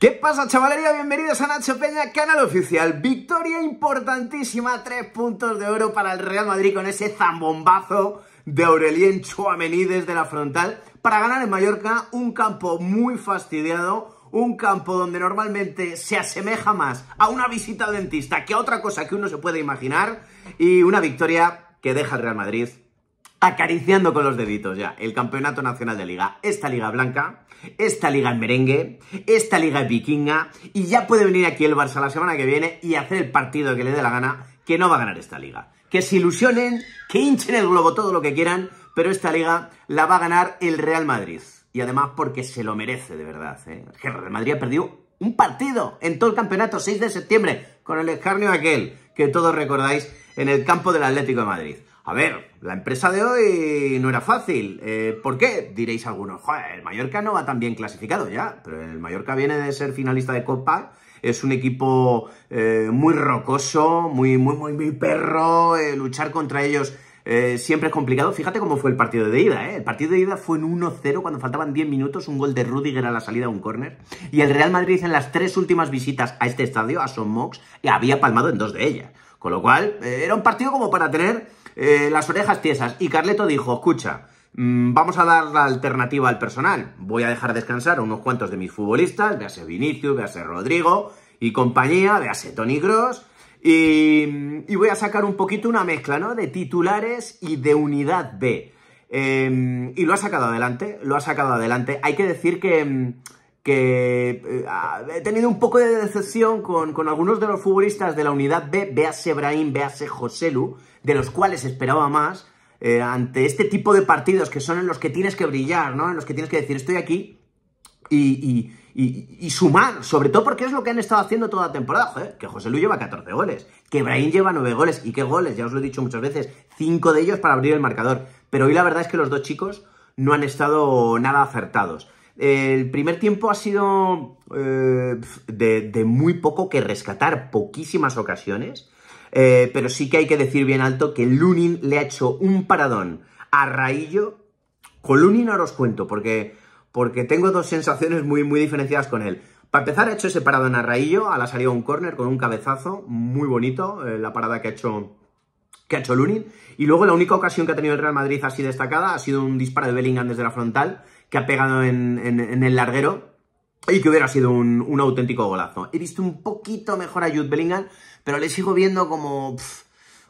¿Qué pasa chavalería? Bienvenidos a Nacho Peña, canal oficial. Victoria importantísima, tres puntos de oro para el Real Madrid con ese zambombazo de Aurelien Chouameni desde la frontal para ganar en Mallorca un campo muy fastidiado, un campo donde normalmente se asemeja más a una visita al dentista que a otra cosa que uno se puede imaginar y una victoria que deja al Real Madrid acariciando con los deditos ya el campeonato nacional de liga, esta liga blanca, esta liga en merengue, esta liga vikinga, y ya puede venir aquí el Barça la semana que viene y hacer el partido que le dé la gana, que no va a ganar esta liga. Que se ilusionen, que hinchen el globo todo lo que quieran, pero esta liga la va a ganar el Real Madrid. Y además porque se lo merece, de verdad. ¿eh? El Real Madrid ha perdido un partido en todo el campeonato, 6 de septiembre, con el escarnio aquel que todos recordáis en el campo del Atlético de Madrid. A ver, la empresa de hoy no era fácil. Eh, ¿Por qué? Diréis algunos. el Mallorca no va tan bien clasificado ya. Pero el Mallorca viene de ser finalista de Copa. Es un equipo eh, muy rocoso, muy, muy, muy, muy perro. Eh, luchar contra ellos siempre es complicado. Fíjate cómo fue el partido de ida. El partido de ida fue en 1-0 cuando faltaban 10 minutos, un gol de Rudiger a la salida de un córner. Y el Real Madrid en las tres últimas visitas a este estadio, a Son Mox, había palmado en dos de ellas. Con lo cual, era un partido como para tener eh, las orejas tiesas. Y Carleto dijo, escucha, mm, vamos a dar la alternativa al personal. Voy a dejar descansar a unos cuantos de mis futbolistas, véase Vinicius, véase Rodrigo y compañía, véase Tony Gross. Y, y voy a sacar un poquito una mezcla, ¿no? De titulares y de unidad B. Em, y lo ha sacado adelante, lo ha sacado adelante. Hay que decir que... Em, que eh, he tenido un poco de decepción con, algunos de los futbolistas de la unidad B, véase Brahim, véase Joselu, de los cuales esperaba más, eh, ante este tipo de partidos que son en los que tienes que brillar, ¿no? En los que tienes que decir, estoy aquí y, sumar, sobre todo porque es lo que han estado haciendo toda la temporada, que que Joselu lleva 14 goles, que Brahim lleva 9 goles, ¿y qué goles? Ya os lo he dicho muchas veces, 5 de ellos para abrir el marcador, pero hoy la verdad es que los dos chicos no han estado nada acertados. El primer tiempo ha sido eh, de, muy poco que rescatar, poquísimas ocasiones, eh, pero sí que hay que decir bien alto que Lunin le ha hecho un paradón a Raillo. Con Lunin ahora os cuento, porque, porque tengo dos sensaciones muy, muy diferenciadas con él. Para empezar, ha hecho ese paradón a Raillo, a la salida un córner con un cabezazo, muy bonito, eh, la parada que ha hecho que ha hecho Lunin. Y luego la única ocasión que ha tenido el Real Madrid así destacada ha sido un disparo de Bellingham desde la frontal que ha pegado en, el larguero y que hubiera sido un, auténtico golazo. He visto un poquito mejor a Jude Bellingham, pero le sigo viendo como,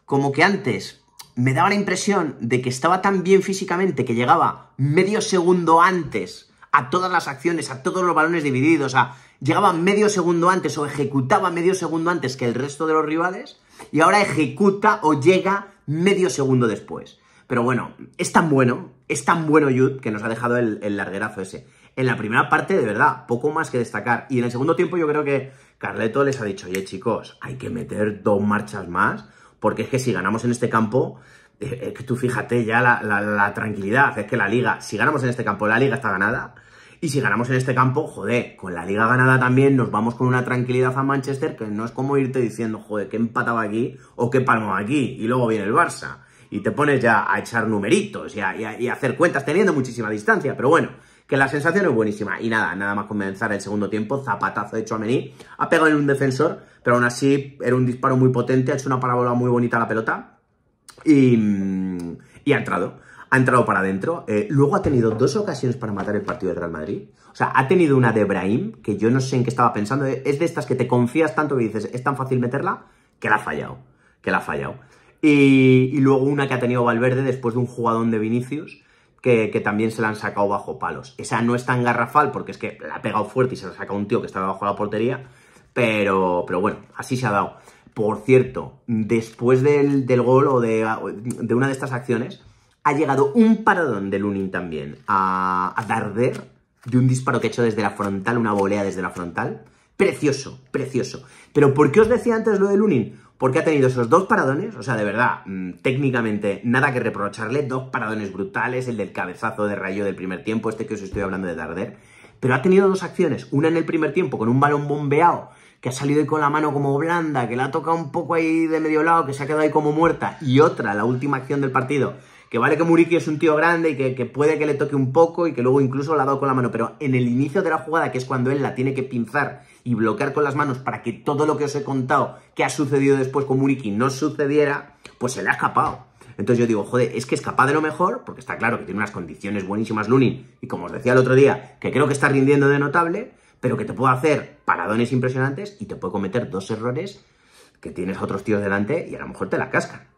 como que antes me daba la impresión de que estaba tan bien físicamente que llegaba medio segundo antes a todas las acciones, a todos los balones divididos, a llegaba medio segundo antes o ejecutaba medio segundo antes que el resto de los rivales y ahora ejecuta o llega medio segundo después. Pero bueno, es tan bueno, es tan bueno Yud, que nos ha dejado el, larguerazo ese. En la primera parte, de verdad, poco más que destacar. Y en el segundo tiempo yo creo que Carleto les ha dicho, oye chicos, hay que meter dos marchas más, porque es que si ganamos en este campo, es eh, eh, que tú fíjate ya la tranquilidad, es que la liga, si ganamos en este campo, la liga está ganada. Y si ganamos en este campo, joder, con la liga ganada también nos vamos con una tranquilidad a Manchester que no es como irte diciendo, joder, que empataba aquí o que palmo aquí y luego viene el Barça. Y te pones ya a echar numeritos y a, hacer cuentas teniendo muchísima distancia. Pero bueno, que la sensación es buenísima. Y nada, nada más comenzar el segundo tiempo, zapatazo de Chouameni, ha pegado en un defensor, pero aún así era un disparo muy potente, ha hecho una parábola muy bonita la pelota y mm, ha entrado ha entrado para adentro. Eh, luego ha tenido dos ocasiones para matar el partido de Real Madrid. O sea, ha tenido una de Brahim, que yo no sé en qué estaba pensando. Eh, es de estas que te confías tanto y dices, es tan fácil meterla, que la ha fallado. Que la ha fallado. Y, luego una que ha tenido Valverde después de un jugadón de Vinicius, que, también se la han sacado bajo palos. Esa no es tan garrafal, porque es que la ha pegado fuerte y se la ha sacado un tío que estaba bajo la portería. Pero, pero bueno, así se ha dado. Por cierto, después del, gol o de, de una de estas acciones, ha llegado un paradón de Lunin también a, Darder de un disparo que ha hecho desde la frontal, una volea desde la frontal. Precioso, precioso. Pero ¿por qué os decía antes lo de Lunin? Porque ha tenido esos dos paradones, o sea, de verdad, mm, técnicamente nada que reprocharle, dos paradones brutales, el del cabezazo de rayo del primer tiempo, este que os estoy hablando de Darder, pero ha tenido dos acciones, una en el primer tiempo con un balón bombeado que ha salido ahí con la mano como blanda, que la ha tocado un poco ahí de medio lado, que se ha quedado ahí como muerta, y otra, la última acción del partido, que vale que Muriqui es un tío grande y que, puede que le toque un poco y que luego incluso la ha dado con la mano, pero en el inicio de la jugada, que es cuando él la tiene que pinzar y bloquear con las manos para que todo lo que os he contado que ha sucedido después con Muriqui no sucediera, pues se le ha escapado. Entonces yo digo, joder, es que es capaz de lo mejor, porque está claro que tiene unas condiciones buenísimas Lunin, y como os decía el otro día, que creo que está rindiendo de notable, pero que te puede hacer paradones impresionantes y te puede cometer dos errores que tienes otros tíos delante y a lo mejor te la cascan.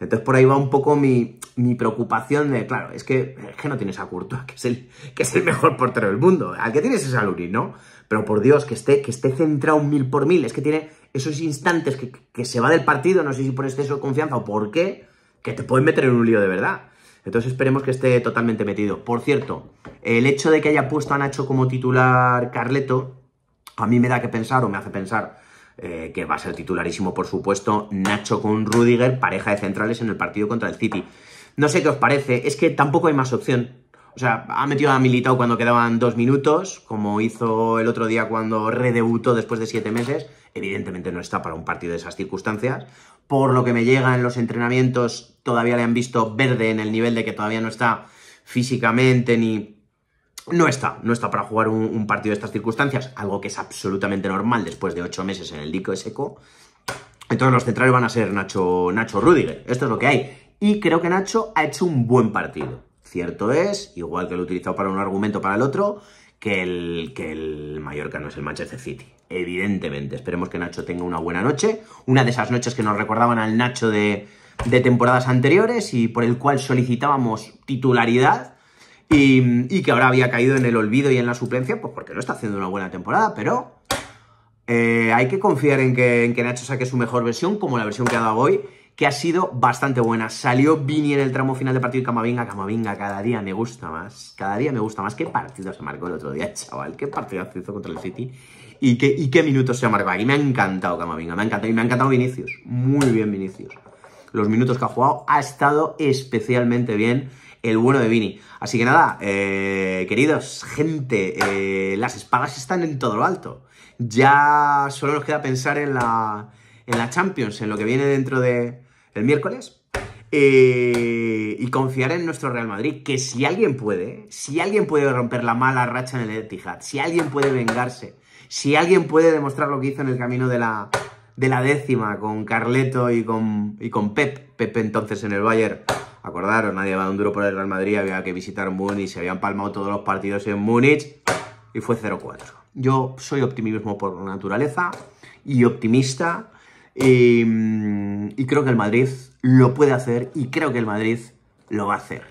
Entonces por ahí va un poco mi, preocupación de, claro, es que, es que no tienes a Courtois, que es, el, que es el mejor portero del mundo. Al que tienes es a Luri, ¿no? Pero por Dios, que esté, que esté centrado mil por mil. Es que tiene esos instantes que, que se va del partido, no sé si por exceso de confianza o por qué, que te pueden meter en un lío de verdad. Entonces esperemos que esté totalmente metido. Por cierto, el hecho de que haya puesto a Nacho como titular Carleto, a mí me da que pensar o me hace pensar eh, que va a ser titularísimo, por supuesto, Nacho con Rudiger, pareja de centrales en el partido contra el City. No sé qué os parece, es que tampoco hay más opción. O sea, ha metido a Militao cuando quedaban dos minutos, como hizo el otro día cuando redebutó después de siete meses. Evidentemente no está para un partido de esas circunstancias. Por lo que me llega en los entrenamientos, todavía le han visto verde en el nivel de que todavía no está físicamente ni no está, no está para jugar un, partido de estas circunstancias, algo que es absolutamente normal después de ocho meses en el dico de seco. Entonces los centrales van a ser Nacho, Nacho Rudiger, esto es lo que hay. Y creo que Nacho ha hecho un buen partido. Cierto es, igual que lo he utilizado para un argumento para el otro, que el, que el Mallorca no es el Manchester City. Evidentemente, esperemos que Nacho tenga una buena noche, una de esas noches que nos recordaban al Nacho de, de temporadas anteriores y por el cual solicitábamos titularidad y, que ahora había caído en el olvido y en la suplencia, pues porque no está haciendo una buena temporada, pero eh, hay que confiar en que, en que Nacho saque su mejor versión, como la versión que ha dado hoy, que ha sido bastante buena. Salió Vini en el tramo final de partido y Camavinga, Camavinga, cada día me gusta más, cada día me gusta más. Qué partido se marcó el otro día, chaval, qué partido se hizo contra el City y qué, qué minutos se ha marcado. Y me ha encantado Camavinga, me ha encantado, y me ha encantado Vinicius, muy bien Vinicius. Los minutos que ha jugado ha estado especialmente bien el bueno de Vini. Así que nada, eh, queridos, gente, eh, las espadas están en todo lo alto. Ya solo nos queda pensar en la, en la Champions, en lo que viene dentro de el miércoles. Eh, y confiar en nuestro Real Madrid, que si alguien puede, si alguien puede romper la mala racha en el Etihad, si alguien puede vengarse, si alguien puede demostrar lo que hizo en el camino de la, de la décima con Carleto y con, y con Pep, Pep entonces en el Bayern Acordaros, nadie va a un duro por el Real Madrid, había que visitar Múnich, se habían palmado todos los partidos en Múnich y fue 0-4. Yo soy optimismo por naturaleza y optimista em, y, creo que el Madrid lo puede hacer y creo que el Madrid lo va a hacer.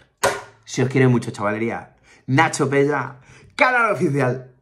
Si os quiere mucho, chavalería, Nacho Pella, canal oficial